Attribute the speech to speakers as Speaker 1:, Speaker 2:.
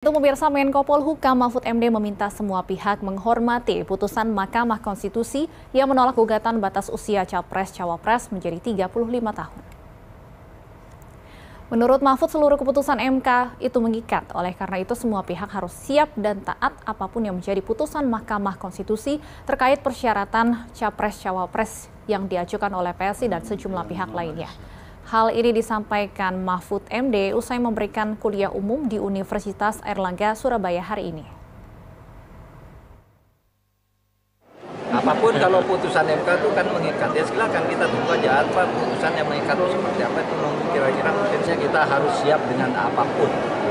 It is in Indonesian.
Speaker 1: Untuk pemirsa Menko Polhukam Mahfud MD meminta semua pihak menghormati putusan Mahkamah Konstitusi yang menolak gugatan batas usia capres-cawapres menjadi 35 tahun. Menurut Mahfud, seluruh keputusan MK itu mengikat. Oleh karena itu, semua pihak harus siap dan taat apapun yang menjadi putusan Mahkamah Konstitusi terkait persyaratan capres-cawapres yang diajukan oleh PSI dan sejumlah pihak lainnya. Hal ini disampaikan Mahfud MD usai memberikan kuliah umum di Universitas Erlangga Surabaya hari ini.
Speaker 2: Apapun kalau putusan MK itu kan mengikat, ya silakan kita tunggu aja apa putusan yang mengikat itu seperti apa itu kira-kira potensinya kita harus siap dengan apapun.